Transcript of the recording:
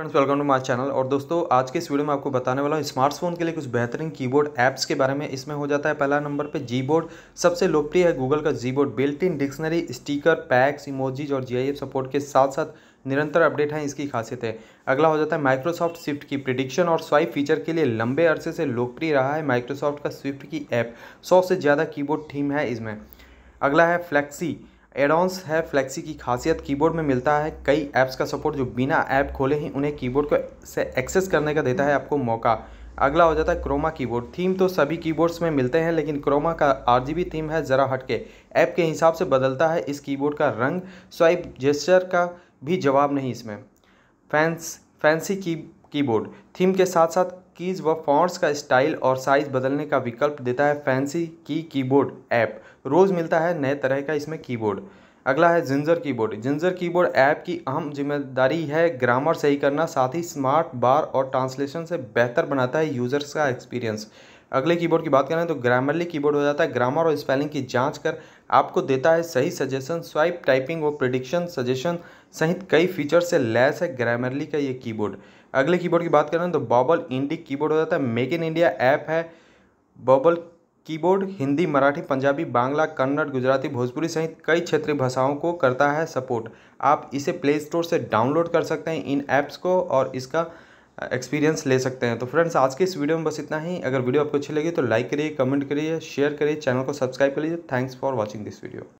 friends welcome to my channel और दोस्तों आज के इस वीडियो में आपको बताने वाला हूँ स्मार्टफोन के लिए कुछ बेहतरीन कीबोर्ड ऐप्स के बारे में इसमें हो जाता है पहला नंबर पे जी बोर्ड सबसे लोकप्रिय है गूगल का G board built in dictionary sticker packs emojis और जी सपोर्ट के साथ साथ निरंतर अपडेट हैं इसकी खासियत है अगला हो जाता है माइक्रोसॉफ्ट स्विफ्ट की प्रिडिक्शन और स्वाइप फीचर के लिए लंबे अरसे से लोकप्रिय रहा है माइक्रोसॉफ्ट का स्विफ्ट की ऐप सौ से ज़्यादा कीबोर्ड थीम है इसमें अगला है फ्लैक्सी एडॉन्स है फ्लेक्सी की खासियत कीबोर्ड में मिलता है कई ऐप्स का सपोर्ट जो बिना ऐप खोले ही उन्हें कीबोर्ड को से एक्सेस करने का देता है आपको मौका अगला हो जाता है क्रोमा कीबोर्ड थीम तो सभी कीबोर्ड्स में मिलते हैं लेकिन क्रोमा का आर थीम है ज़रा हटके ऐप के हिसाब से बदलता है इस कीबोर्ड का रंग स्वाइप जेस्चर का भी जवाब नहीं इसमें फैंस फैंसी की कीबोर्ड थीम के साथ साथ कीज़ व फॉन्ट्स का स्टाइल और साइज़ बदलने का विकल्प देता है फैंसी की कीबोर्ड ऐप रोज़ मिलता है नए तरह का इसमें कीबोर्ड अगला है Ginger keyboard Ginger keyboard app की अहम जिम्मेदारी है ग्रामर सही करना साथ ही स्मार्ट बार और ट्रांसलेशन से बेहतर बनाता है यूज़र्स का एक्सपीरियंस अगले कीबोर्ड की बात करें तो ग्रामरली कीबोर्ड हो जाता है ग्रामर और स्पेलिंग की जांच कर आपको देता है सही सजेशन स्वाइप टाइपिंग और प्रिडिक्शन सजेशन सहित कई फीचर से लैस है ग्रामरली का ये कीबोर्ड अगले कीबोर्ड की बात करें तो बॉबल इंडिक कीबोर्ड हो जाता है मेक इन इंडिया ऐप है बॉबल कीबोर्ड हिंदी मराठी पंजाबी बांग्ला कन्नड़ गुजराती भोजपुरी सहित कई क्षेत्रीय भाषाओं को करता है सपोर्ट आप इसे प्ले स्टोर से डाउनलोड कर सकते हैं इन ऐप्स को और इसका एक्सपीरियंस ले सकते हैं तो फ्रेंड्स आज के इस वीडियो में बस इतना ही अगर वीडियो आपको अच्छी लगी तो लाइक करिए कमेंट करिए शेयर करिए चैनल को सब्सक्राइब कर लीजिए thanks for watching this video